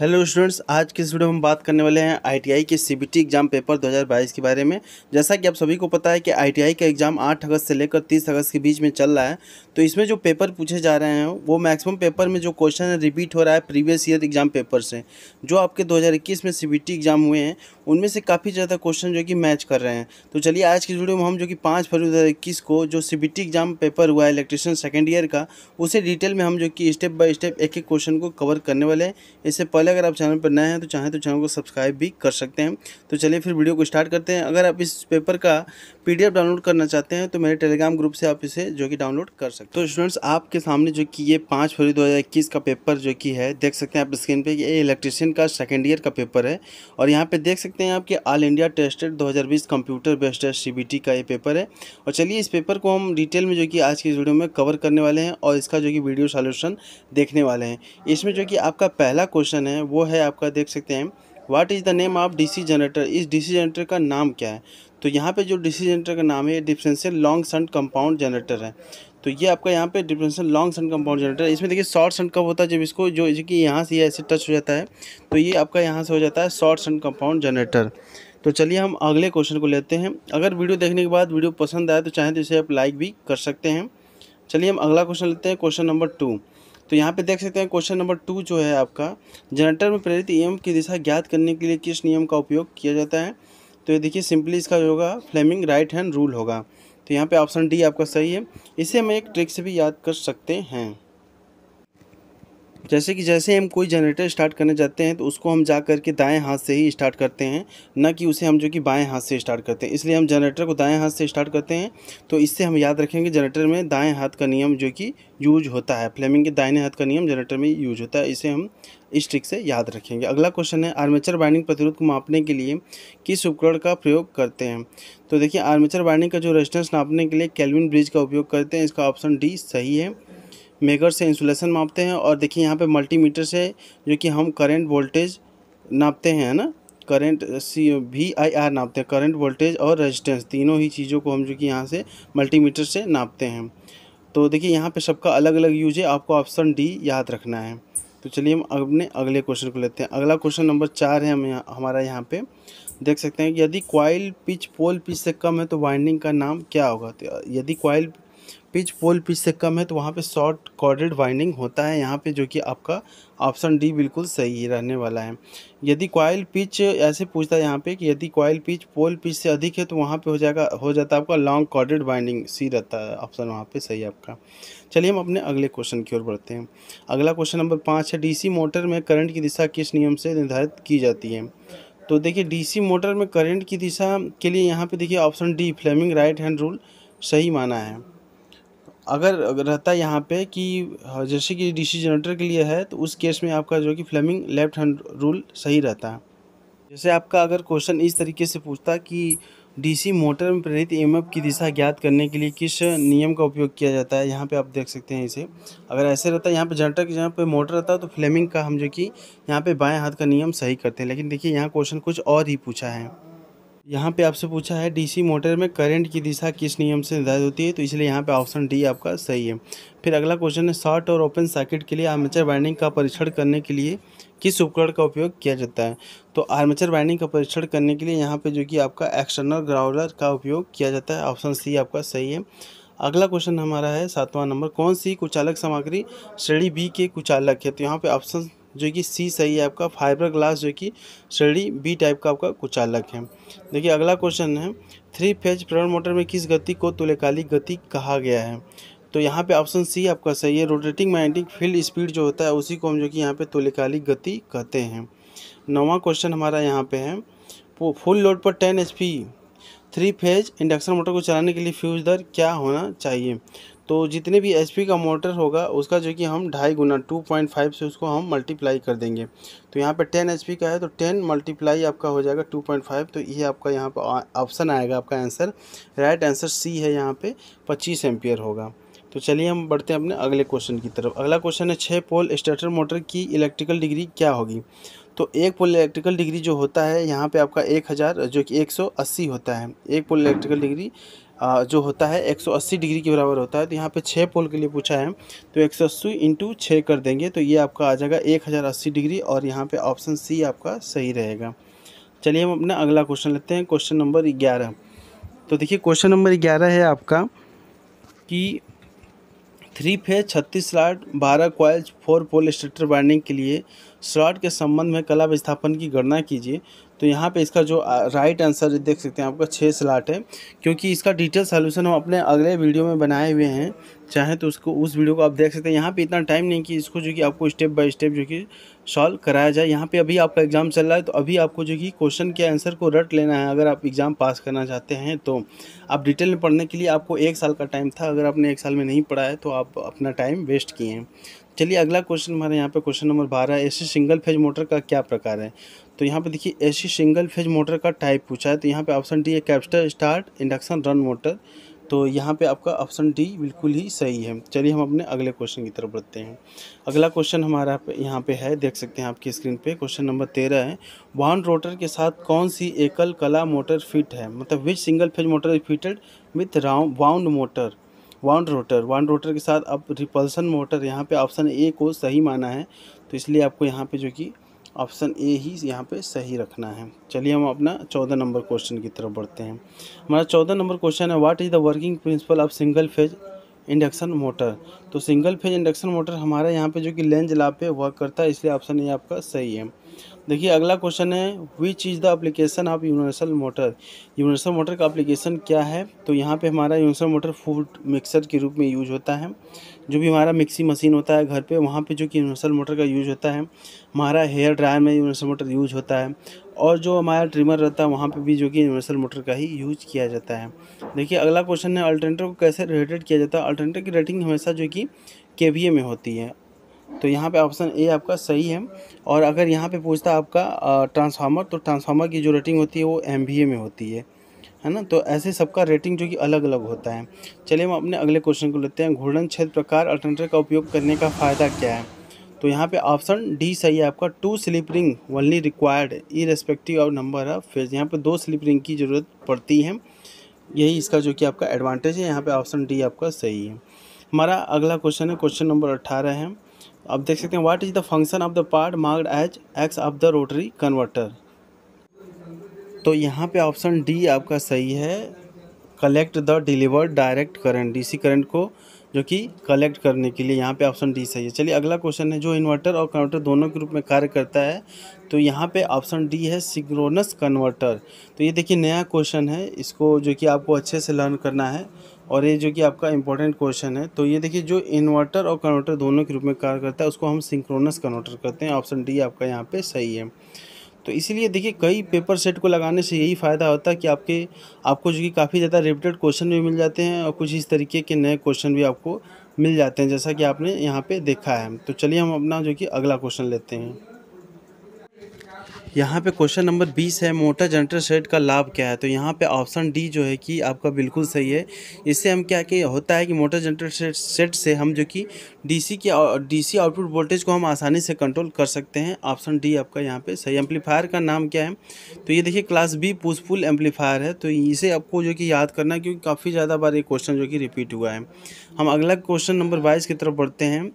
hello students आज के इस वीडियो में हम बात करने वाले हैं आईटीआई के सीबीटी एग्जाम पेपर 2022 के बारे में जैसा कि आप सभी को पता है कि आईटीआई का एग्ज़ाम 8 अगस्त से लेकर 30 अगस्त के बीच में चल रहा है तो इसमें जो पेपर पूछे जा रहे हैं वो मैक्सिमम पेपर में जो क्वेश्चन है रिपीट हो रहा है प्रीवियस ईयर एग्ज़ाम पेपर से जो आपके दो में सी एग्ज़ाम हुए हैं उनमें से काफ़ी ज़्यादा क्वेश्चन जो कि मैच कर रहे हैं तो चलिए आज की वीडियो में हम जो कि पाँच फरवरी दो को जो सी एग्ज़ाम पेपर हुआ है इलेक्ट्रिशियन सेकेंड ईयर का उसे डिटेल में हम जो कि स्टेप बाई स्टेप एक एक क्वेश्चन को कवर करने वाले हैं इससे पहले अगर आप चैनल पर नए हैं तो चाहें तो चैनल को सब्सक्राइब भी कर सकते हैं तो चलिए फिर वीडियो को स्टार्ट करते हैं अगर आप इस पेपर का पीडीएफ डाउनलोड करना चाहते हैं तो मेरे टेलीग्राम ग्रुप से आप इसे जो कि डाउनलोड कर सकते हैं तो स्टूडेंट्स आपके सामने जो कि ये पाँच फरवरी 2021 का पेपर जो कि है देख सकते हैं आप स्क्रीन पे कि ये इलेक्ट्रिशियन का सेकेंड ईयर का पेपर है और यहाँ पर देख सकते हैं आपके ऑल इंडिया टेस्टेड दो कंप्यूटर बेस्ड सी का ये पेपर है और चलिए इस पेपर को हम डिटेल में जो कि आज की वीडियो में कवर करने वाले हैं और इसका जो कि वीडियो सॉल्यूशन देखने वाले हैं इसमें जो कि आपका पहला क्वेश्चन है वो है आपका देख सकते हैं what is the name of DC generator इस डीसी जनरेटर का नाम क्या है तो यहाँ पे जो डिसी जनरेटर का नाम है differential long shunt compound generator है तो ये आपका यहाँ पे differential long shunt compound generator है इसमें देखिए शॉर्ट सन्ट कब होता है जब इसको जो कि यहाँ से ऐसे टच हो जाता है तो ये आपका यहाँ से हो जाता है शॉर्ट सन्ट कंपाउंड जनरेटर तो चलिए हम अगले क्वेश्चन को लेते हैं अगर वीडियो देखने के बाद वीडियो पसंद आए तो चाहें तो इसे आप लाइक भी कर सकते हैं चलिए हम अगला क्वेश्चन लेते हैं क्वेश्चन नंबर टू तो यहाँ पे देख सकते हैं क्वेश्चन नंबर टू जो है आपका जनरेटर में प्रेरित ईएम की दिशा ज्ञात करने के लिए किस नियम का उपयोग किया जाता है तो ये देखिए सिंपली इसका जो होगा फ्लेमिंग राइट हैंड रूल होगा तो यहाँ पे ऑप्शन डी आपका सही है इसे हम एक ट्रिक से भी याद कर सकते हैं जैसे कि जैसे हम कोई जनरेटर स्टार्ट करने जाते हैं तो उसको हम जा कर के दाएँ हाथ से ही स्टार्ट करते हैं ना कि उसे हम जो कि बाएँ हाथ से स्टार्ट करते हैं इसलिए हम जनरेटर को दाएँ हाथ से स्टार्ट करते हैं तो इससे हम याद रखेंगे जनरेटर में दाएँ हाथ का नियम जो कि यूज होता है फ्लेमिंग के दाएँ हाथ का नियम जनरेटर में यूज होता है इसे हम इस ट्रिक से याद रखेंगे अगला क्वेश्चन है आर्मेचर बाइंडिंग प्रतिरोध को मापने के लिए किस उपकरण का प्रयोग करते हैं तो देखिए आर्मेचर बाइंडिंग का जो रेजिस्टेंस नापने के लिए कैलविन ब्रिज का उपयोग करते हैं इसका ऑप्शन डी सही है मेगर से इंसुलेशन मापते हैं और देखिए यहाँ पे मल्टीमीटर से जो कि हम करंट वोल्टेज नापते हैं है ना current C V I R नापते हैं करंट वोल्टेज और रेजिस्टेंस तीनों ही चीज़ों को हम जो कि यहाँ से मल्टीमीटर से नापते हैं तो देखिए यहाँ पे सबका अलग अलग यूज है आपको ऑप्शन डी याद रखना है तो चलिए हम अपने अगले क्वेश्चन को लेते हैं अगला क्वेश्चन नंबर चार है हम यहाँ हमारा यहाँ पे देख सकते हैं कि यदि क्वाइल पिच पोल पिच से कम है तो वाइंडिंग का नाम क्या होगा तो यदि क्वाइल पिच पोल पिच से कम है तो वहाँ पे शॉर्ट कॉर्डेड वाइंडिंग होता है यहाँ पे जो कि आपका ऑप्शन डी बिल्कुल सही रहने वाला है यदि कॉयल पिच ऐसे पूछता है यहाँ पे कि यदि कॉयल पिच पोल पिच से अधिक है तो वहाँ पे हो जाएगा हो जाता है आपका लॉन्ग कॉर्डेड वाइंडिंग सी रहता है ऑप्शन वहाँ पर सही आपका चलिए हम अपने अगले क्वेश्चन की ओर बढ़ते हैं अगला क्वेश्चन नंबर पाँच है डी मोटर में करंट की दिशा किस नियम से निर्धारित की जाती है तो देखिए डीसी मोटर में करंट की दिशा के लिए यहाँ पे देखिए option D Fleming right hand rule सही माना है अगर रहता है यहाँ पे कि जैसे कि डीसी जनरेटर के लिए है तो उस केस में आपका जो कि फ्लेमिंग लेफ्ट हैंड रूल सही रहता है जैसे आपका अगर क्वेश्चन इस तरीके से पूछता कि डीसी मोटर में प्रेरित एमएफ की दिशा ज्ञात करने के लिए किस नियम का उपयोग किया जाता है यहाँ पे आप देख सकते हैं इसे अगर ऐसे रहता है यहाँ पे जनरेटर की जहाँ पे मोटर रहता है तो फ्लेमिंग का हम जो कि यहाँ पे बाएं हाथ का नियम सही करते हैं लेकिन देखिए यहाँ क्वेश्चन कुछ और ही पूछा है यहाँ पे आपसे पूछा है डीसी मोटर में करंट की दिशा किस नियम से निर्धारित होती है तो इसलिए यहाँ पे ऑप्शन डी आपका सही है फिर अगला क्वेश्चन है शॉर्ट और ओपन सर्किट के लिए आर्मेचर वाइंडिंग का परीक्षण करने के लिए किस उपकरण का उपयोग किया जाता है तो आर्मेचर वाइंडिंग का परीक्षण करने के लिए यहाँ पर जो कि आपका एक्सटर्नल ग्राउलर का उपयोग किया जाता है ऑप्शन सी आपका सही है अगला क्वेश्चन हमारा है सातवां नंबर कौन सी कुचालक सामग्री श्रेणी बी के कुचालक है तो यहाँ पे ऑप्शन जो कि सी सही है आपका फाइबर ग्लास जो कि श्रेणी बी टाइप का आपका कुछ अलग है देखिए अगला क्वेश्चन है थ्री फेज प्रेरण मोटर में किस गति को तुल्यकालिक गति कहा गया है तो यहाँ पे ऑप्शन सी आपका सही है रोटेटिंग मैग्नेटिक फील्ड स्पीड जो होता है उसी को हम जो कि यहाँ पे तुल्यकालिक गति कहते हैं नवा क्वेश्चन हमारा यहाँ पे है फुल लोड पर ten H three phase induction motor को चलाने के लिए फ्यूज दर क्या होना चाहिए तो जितने भी एच का मोटर होगा उसका जो कि हम ढाई गुना टू पॉइंट फाइव से उसको हम मल्टीप्लाई कर देंगे तो यहाँ पर टेन एच का है तो टेन मल्टीप्लाई आपका हो जाएगा टू पॉइंट फाइव तो ये आपका यहाँ पर ऑप्शन आएगा आपका आंसर राइट आंसर सी है यहाँ पर पच्चीस एम्पियर होगा तो चलिए हम बढ़ते हैं अपने अगले क्वेश्चन की तरफ अगला क्वेश्चन है छः पोल स्टेटर मोटर की इलेक्ट्रिकल डिग्री क्या होगी तो एक पोल इलेक्ट्रिकल डिग्री जो होता है यहाँ पे आपका एक हज़ार जो कि एक सौ अस्सी होता है एक पोल इलेक्ट्रिकल डिग्री जो होता है 180 डिग्री के बराबर होता है तो यहाँ पे छः पोल के लिए पूछा है तो 180 सौ इंटू छः कर देंगे तो ये आपका आ जाएगा 1080 डिग्री और यहाँ पे ऑप्शन सी आपका सही रहेगा चलिए हम अपना अगला क्वेश्चन लेते हैं क्वेश्चन नंबर ग्यारह तो देखिए क्वेश्चन नंबर ग्यारह है आपका कि थ्री फेज छत्तीस लाट बारह coil four pole structure binding के लिए स्लॉट के संबंध में कला विस्थापन की गणना कीजिए तो यहाँ पे इसका जो राइट आंसर देख सकते हैं आपका छः स्लाट है क्योंकि इसका डिटेल सोल्यूशन हम अपने अगले वीडियो में बनाए हुए हैं चाहें तो उसको उस वीडियो को आप देख सकते हैं यहाँ पे इतना टाइम नहीं कि इसको जो कि आपको स्टेप बाय स्टेप जो कि सॉल्व कराया जाए यहाँ पे अभी आपका एग्ज़ाम चल रहा है तो अभी आपको जो कि क्वेश्चन के आंसर को रट लेना है अगर आप एग्ज़ाम पास करना चाहते हैं तो आप डिटेल में पढ़ने के लिए आपको एक साल का टाइम था अगर आपने एक साल में नहीं पढ़ा है तो आप अपना टाइम वेस्ट किए हैं चलिए अगला क्वेश्चन हमारे यहाँ पे क्वेश्चन नंबर बारह एसी सिंगल फेज मोटर का क्या प्रकार है तो यहाँ पे देखिए एसी सिंगल फेज मोटर का टाइप पूछा है तो यहाँ पे ऑप्शन डी है capacitor start induction run motor तो यहाँ पे आपका ऑप्शन डी बिल्कुल ही सही है चलिए हम अपने अगले क्वेश्चन की तरफ बढ़ते हैं अगला क्वेश्चन हमारा यहाँ पे है देख सकते हैं आपकी स्क्रीन पे क्वेश्चन नंबर तेरह है वाहन रोटर के साथ कौन सी एकल कला मोटर फिट है मतलब which single phase motor is fitted with round wound motor one rotor one rotor के साथ अब रिपल्सन मोटर यहाँ पे ऑप्शन ए को सही माना है तो इसलिए आपको यहाँ पे जो कि ऑप्शन ए ही यहाँ पे सही रखना है चलिए हम अपना चौदह नंबर क्वेश्चन की तरफ बढ़ते हैं हमारा चौदह नंबर क्वेश्चन है what is the working principle of single phase induction motor तो सिंगल फेज इंडक्शन मोटर हमारा यहाँ पे जो कि लेंज लाभ पे वर्क करता है इसलिए ऑप्शन ए आपका सही है देखिए अगला क्वेश्चन है which is the application of universal motor universal motor का अप्लीकेशन क्या है तो यहाँ पे हमारा यूनिवर्सल मोटर फूड मिक्सर के रूप में यूज होता है जो भी हमारा मिक्सी मशीन होता है घर पे वहाँ पे जो कि यूनिवर्सल मोटर का यूज होता है हमारा हेयर ड्रायर में यूनिवर्सल मोटर यूज होता है और जो हमारा ट्रिमर रहता है वहाँ पर भी जो कि यूनिवर्सल मोटर का ही यूज किया जाता है देखिए अगला क्वेश्चन है अल्टरनेटर को कैसे रेटेड किया जाता है अल्टरनेटर की रेटिंग हमेशा जो कि के में होती है तो यहाँ पे ऑप्शन ए आपका सही है और अगर यहाँ पे पूछता आपका ट्रांसफार्मर तो ट्रांसफार्मर की जो रेटिंग होती है वो एम में होती है है ना तो ऐसे सबका रेटिंग जो कि अलग अलग होता है चलिए हम अपने अगले क्वेश्चन को लेते हैं घूर्णन क्षेत्र प्रकार अल्टरनेटर का उपयोग करने का फ़ायदा क्या है तो यहाँ पे ऑप्शन डी सही है आपका two slip ring only required ई रेस्पेक्टिव और नंबर ऑफ फेज यहाँ पे दो स्लिप रिंग की ज़रूरत पड़ती है यही इसका जो कि आपका एडवांटेज है यहाँ पे ऑप्शन डी आपका सही है हमारा अगला क्वेश्चन है क्वेश्चन नंबर अट्ठारह है आप देख सकते हैं what is the function of the part marked as X of the rotary converter तो यहाँ पे ऑप्शन डी आपका सही है collect the delivered direct current DC current को जो कि कलेक्ट करने के लिए यहाँ पे ऑप्शन डी सही है चलिए अगला क्वेश्चन है जो इन्वर्टर और कन्वर्टर दोनों के रूप में कार्य करता है तो यहाँ पे ऑप्शन डी है सिग्रोनस कन्वर्टर तो ये देखिए नया क्वेश्चन है इसको जो कि आपको अच्छे से लर्न करना है और ये जो कि आपका इंपॉर्टेंट क्वेश्चन है तो ये देखिए जो इन्वर्टर और कन्वर्टर दोनों के रूप में कार्य करता है उसको हम सिंक्रोनस कन्वर्टर करते हैं ऑप्शन डी आपका यहाँ पे सही है तो इसीलिए देखिए कई पेपर सेट को लगाने से यही फ़ायदा होता है कि आपके आपको जो कि काफ़ी ज़्यादा रिपीटेड क्वेश्चन भी मिल जाते हैं और कुछ इस तरीके के नए क्वेश्चन भी आपको मिल जाते हैं जैसा कि आपने यहाँ पर देखा है तो चलिए हम अपना जो कि अगला क्वेश्चन लेते हैं यहाँ पे क्वेश्चन नंबर बीस है मोटर जनरेटर सेट का लाभ क्या है तो यहाँ पे ऑप्शन डी जो है कि आपका बिल्कुल सही है इससे हम क्या कि होता है कि मोटर जनरेटर सेट सेट से हम जो कि डीसी के डीसी आउटपुट वोल्टेज को हम आसानी से कंट्रोल कर सकते हैं ऑप्शन डी आपका यहाँ पे सही एम्पलीफायर का नाम क्या है तो ये देखिए क्लास बी पुशफुल एम्पलीफायर है तो इसे आपको जो कि याद करना है क्योंकि काफ़ी ज़्यादा बार ये क्वेश्चन जो कि रिपीट हुआ है हम अगला क्वेश्चन नंबर बाईस की तरफ बढ़ते हैं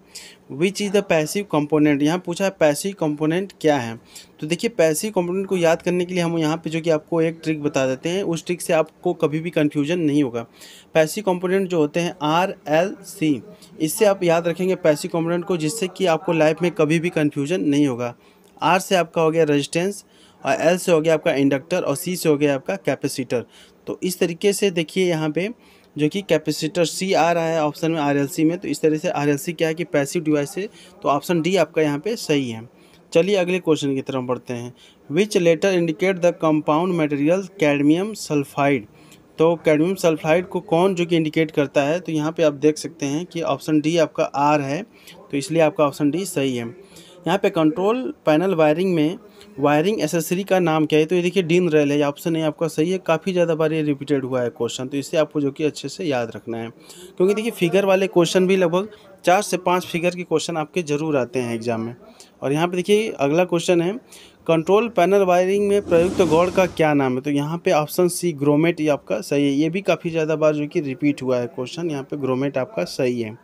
which is the passive component यहाँ पूछा है पैसिव कंपोनेंट क्या है तो देखिए पैसिव कंपोनेंट को याद करने के लिए हम यहाँ पे जो कि आपको एक ट्रिक बता देते हैं उस ट्रिक से आपको कभी भी कन्फ्यूजन नहीं होगा पैसिव कंपोनेंट जो होते हैं आर एल सी इससे आप याद रखेंगे पैसिव कंपोनेंट को जिससे कि आपको लाइफ में कभी भी कन्फ्यूजन नहीं होगा आर से आपका हो गया रजिस्टेंस और एल से हो गया आपका इंडक्टर और सी से हो गया आपका कैपेसिटर तो इस तरीके से देखिए यहाँ पर जो कि कैपेसिटर सी आ रहा है ऑप्शन में आर में तो इस तरह से आर क्या है कि पैसिव डिवाइस है तो ऑप्शन डी आपका यहाँ पर सही है चलिए अगले क्वेश्चन की तरफ बढ़ते हैं which letter indicate the compound material cadmium sulphide तो कैडमियम सल्फाइड को कौन जो कि इंडिकेट करता है तो यहाँ पे आप देख सकते हैं कि ऑप्शन डी आपका आर है तो इसलिए आपका ऑप्शन डी सही है यहाँ पे कंट्रोल पैनल वायरिंग में वायरिंग एसेसरी का नाम क्या है तो ये देखिए डीन रेल है ऑप्शन है आपका सही है काफ़ी ज़्यादा बार ये रिपीटेड हुआ है क्वेश्चन तो इसे आपको जो कि अच्छे से याद रखना है क्योंकि देखिए फिगर वाले क्वेश्चन भी लगभग चार से पाँच फिगर के क्वेश्चन आपके ज़रूर आते हैं एग्जाम में और यहाँ पर देखिए अगला क्वेश्चन है कंट्रोल पैनल वायरिंग में प्रयुक्त तो गौड़ का क्या नाम है तो यहाँ पे ऑप्शन सी ग्रोमेट ये आपका सही है ये भी काफ़ी ज़्यादा बार जो कि रिपीट हुआ है क्वेश्चन यहाँ पे ग्रोमेट आपका सही है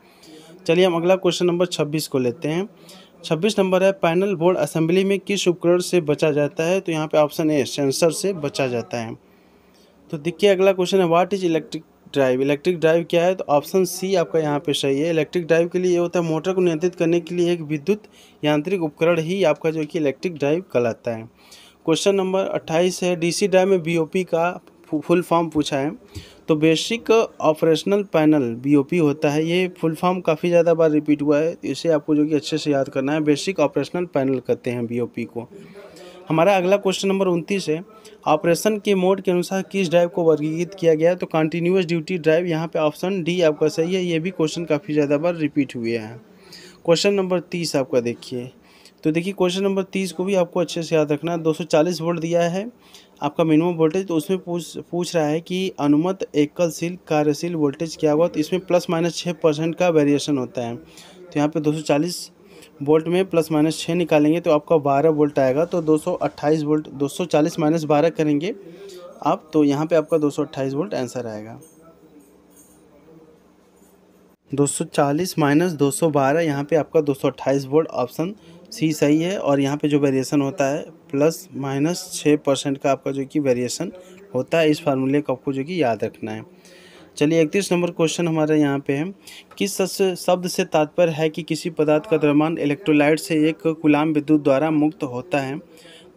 चलिए हम अगला क्वेश्चन नंबर छब्बीस को लेते हैं छब्बीस नंबर है पैनल बोर्ड असेंबली में किस उपकरण से बचा जाता है तो यहाँ पे ऑप्शन ए सेंसर से बचा जाता है तो देखिए अगला क्वेश्चन है what is electric drive electric drive क्या है तो ऑप्शन सी आपका यहाँ पे सही है इलेक्ट्रिक ड्राइव के लिए ये होता है मोटर को नियंत्रित करने के लिए एक विद्युत यांत्रिक उपकरण ही आपका जो कि इलेक्ट्रिक ड्राइव कहलाता है क्वेश्चन नंबर अट्ठाईस है डी ड्राइव में बी का फुल फॉर्म पूछा है तो बेसिक ऑपरेशनल पैनल बीओपी होता है ये फुल फॉर्म काफ़ी ज़्यादा बार रिपीट हुआ है इसे आपको जो कि अच्छे से याद करना है बेसिक ऑपरेशनल पैनल कहते हैं बीओपी को हमारा अगला क्वेश्चन नंबर उनतीस है ऑपरेशन के मोड के अनुसार किस ड्राइव को वर्गीकृत किया गया तो कंटिन्यूस ड्यूटी ड्राइव यहाँ पर ऑप्शन डी आपका सही है ये भी क्वेश्चन काफ़ी ज़्यादा बार रिपीट हुए हैं क्वेश्चन नंबर तीस आपका देखिए तो देखिए क्वेश्चन नंबर तीस को भी आपको अच्छे से याद रखना है दो वोल्ट दिया है आपका मिनिमम वोल्टेज तो उसमें पूछ पूछ रहा है कि अनुमत एकलशील कार्यशील वोल्टेज क्या हुआ तो इसमें प्लस माइनस छः परसेंट का वेरिएशन होता है तो यहाँ पे दो सौ चालीस वोल्ट में प्लस माइनस छः निकालेंगे तो आपका बारह वोल्ट आएगा तो अट्ठाईस वोल्ट चालीस माइनस बारह करेंगे आप तो यहाँ पे आपका 228 वोल्ट आंसर आएगा 240 माइनस दो सौ बारह यहाँ पे आपका दो सौ अट्ठाईस वोल्ट ऑप्शन सी सही है और यहाँ पे जो वेरिएशन होता है प्लस माइनस छः परसेंट का आपका जो कि वेरिएशन होता है इस फार्मूले को आपको जो कि याद रखना है चलिए इकतीस नंबर क्वेश्चन हमारे यहाँ पे है किस शब्द से तात्पर्य है कि किसी पदार्थ का द्रव्यमान इलेक्ट्रोलाइट से एक गुलाम विद्युत द्वारा मुक्त होता है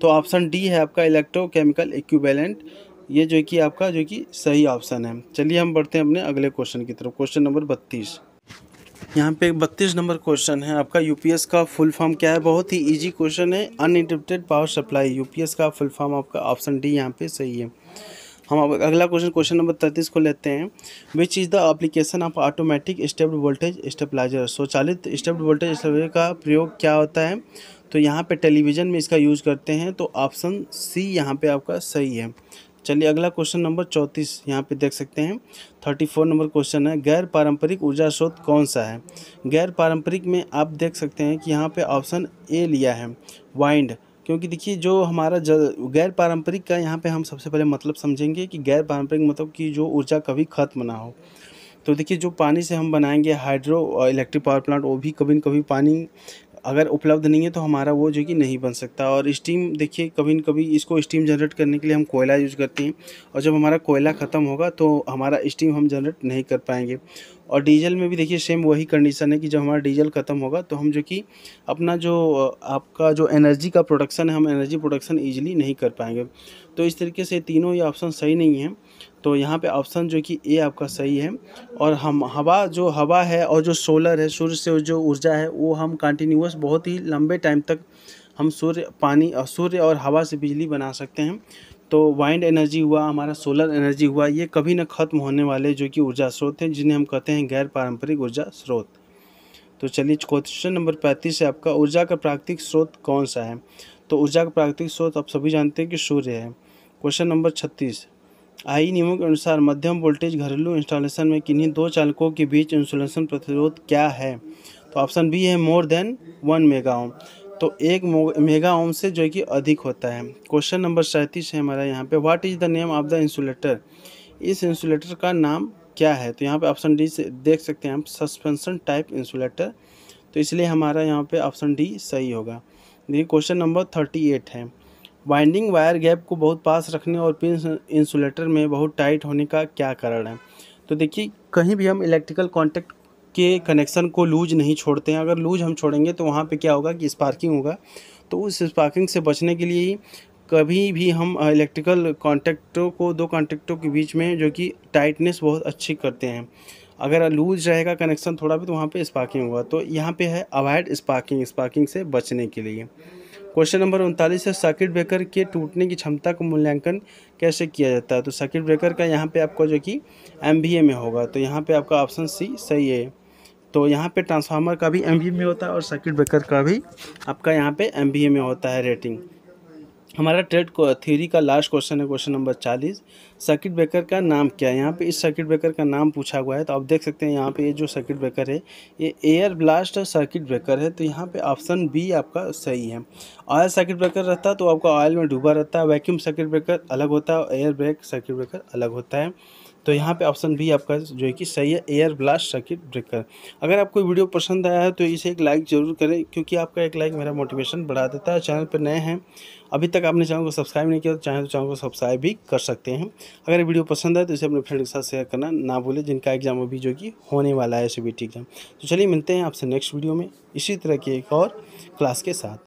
तो ऑप्शन डी है आपका इलेक्ट्रोकेमिकल इक्विवेलेंट ये जो कि आपका जो कि सही ऑप्शन है चलिए हम बढ़ते हैं अपने अगले क्वेश्चन की तरफ क्वेश्चन नंबर बत्तीस यहाँ पे बत्तीस नंबर क्वेश्चन है आपका यूपीएस का फुल फॉर्म क्या है बहुत ही इजी क्वेश्चन है अनइंटरप्टेड पावर सप्लाई यूपीएस का फुल फॉर्म आपका ऑप्शन डी यहाँ पे सही है हम अब अगला क्वेश्चन क्वेश्चन नंबर तैंतीस को लेते हैं which is the application of automatic stepped voltage stabiliser स्वचालित स्टेप्ड वोल्टेज स्टेपलाइजर का प्रयोग क्या होता है तो यहाँ पे टेलीविज़न में इसका यूज करते हैं तो ऑप्शन सी यहाँ पे आपका सही है चलिए अगला क्वेश्चन नंबर चौंतीस यहाँ पे देख सकते हैं थर्टी फोर नंबर क्वेश्चन है गैर पारंपरिक ऊर्जा स्रोत कौन सा है गैर पारंपरिक में आप देख सकते हैं कि यहाँ पे ऑप्शन ए लिया है वाइंड क्योंकि देखिए जो हमारा जल गैर पारंपरिक का यहाँ पे हम सबसे पहले मतलब समझेंगे कि गैर पारंपरिक मतलब कि जो ऊर्जा कभी ख़त्म ना हो तो देखिए जो पानी से हम बनाएंगे हाइड्रो इलेक्ट्रिक पावर प्लांट वो भी कभी न कभी पानी अगर उपलब्ध नहीं है तो हमारा वो जो कि नहीं बन सकता और स्टीम देखिए कभी न कभी इसको स्टीम जनरेट करने के लिए हम कोयला यूज़ करते हैं और जब हमारा कोयला ख़त्म होगा तो हमारा स्टीम हम जनरेट नहीं कर पाएंगे और डीजल में भी देखिए सेम वही कंडीशन है कि जब हमारा डीजल ख़त्म होगा तो हम जो कि अपना जो आपका जो एनर्जी का प्रोडक्शन है हम एनर्जी प्रोडक्शन ईजिली नहीं कर पाएंगे तो इस तरीके से तीनों ये ऑप्शन सही नहीं है तो यहाँ पे ऑप्शन जो कि ए आपका सही है और हम हवा जो हवा है और जो सोलर है सूर्य से जो ऊर्जा है वो हम कंटिन्यूस बहुत ही लंबे टाइम तक हम सूर्य पानी और सूर्य और हवा से बिजली बना सकते हैं तो वाइंड एनर्जी हुआ हमारा सोलर एनर्जी हुआ ये कभी ना ख़त्म होने वाले जो कि ऊर्जा स्रोत हैं जिन्हें हम कहते हैं गैर पारंपरिक ऊर्जा स्रोत तो चलिए क्वेश्चन नंबर पैंतीस है आपका ऊर्जा का प्राकृतिक स्रोत कौन सा है तो ऊर्जा का प्राकृतिक स्रोत आप सभी जानते हैं कि सूर्य है क्वेश्चन नंबर छत्तीस आई नियमों के अनुसार मध्यम वोल्टेज घरेलू इंस्टॉलेशन में किन्हीं दो चालकों के बीच इंसुलेशन प्रतिरोध क्या है तो ऑप्शन बी है मोर देन वन मेगा तो एक मेगा ओम से जो कि अधिक होता है क्वेश्चन नंबर सैंतीस है हमारा यहाँ पे what is the name of the insulator इस इंसुलेटर का नाम क्या है तो यहाँ पे ऑप्शन डी से देख सकते हैं हम सस्पेंशन टाइप इंसुलेटर तो इसलिए हमारा यहाँ पे ऑप्शन डी सही होगा देखिए क्वेश्चन नंबर थर्टी एट है वाइंडिंग वायर गैप को बहुत पास रखने और पिन इंसुलेटर में बहुत टाइट होने का क्या कारण है तो देखिए कहीं भी हम इलेक्ट्रिकल कॉन्टैक्ट के कनेक्शन को लूज नहीं छोड़ते हैं अगर लूज हम छोड़ेंगे तो वहाँ पे क्या होगा कि स्पार्किंग होगा तो उस स्पार्किंग से बचने के लिए ही कभी भी हम इलेक्ट्रिकल कॉन्टैक्टों को दो कॉन्टैक्टों के बीच में जो कि टाइटनेस बहुत अच्छी करते हैं अगर लूज रहेगा कनेक्शन थोड़ा भी तो वहाँ पर स्पार्किंग होगा तो यहाँ पर है अवॉइड स्पार्किंग स्पार्किंग से बचने के लिए क्वेश्चन नंबर उनतालीस है सर्किट ब्रेकर के टूटने की क्षमता का मूल्यांकन कैसे किया जाता है तो सर्किट ब्रेकर का यहाँ पे आपका जो कि एम में होगा तो यहाँ पे आपका ऑप्शन सी सही है तो यहाँ पे ट्रांसफार्मर का भी एम में होता है और सर्किट ब्रेकर का भी आपका यहाँ पे एम में होता है रेटिंग हमारा ट्रेड थ्योरी का लास्ट क्वेश्चन है क्वेश्चन नंबर चालीस सर्किट ब्रेकर का नाम क्या है यहाँ पे इस सर्किट ब्रेकर का नाम पूछा हुआ है तो आप देख सकते हैं यहाँ पे ये जो सर्किट ब्रेकर है ये एयर ब्लास्ट सर्किट ब्रेकर है तो यहाँ पे ऑप्शन बी आपका सही है ऑयल सर्किट ब्रेकर रहता है तो आपका ऑयल में डूबा रहता है वैक्यूम सर्किट ब्रेकर अलग होता है एयर ब्रेक सर्किट ब्रेकर अलग होता है तो यहाँ पे ऑप्शन भी आपका जो है कि सही है एयर ब्लास्ट सर्किट ब्रेकर अगर आपको वीडियो पसंद आया है तो इसे एक लाइक ज़रूर करें क्योंकि आपका एक लाइक मेरा मोटिवेशन बढ़ा देता है चैनल पर नए हैं अभी तक आपने चैनल को सब्सक्राइब नहीं किया तो चाहें तो चैनल को सब्सक्राइब भी कर सकते हैं अगर वीडियो पसंद आए तो इसे अपने फ्रेंड के साथ शेयर करना ना भूलें जिनका एग्जाम अभी जो कि होने वाला है सी एग्जाम तो चलिए मिलते हैं आपसे नेक्स्ट वीडियो में इसी तरह की एक और क्लास के साथ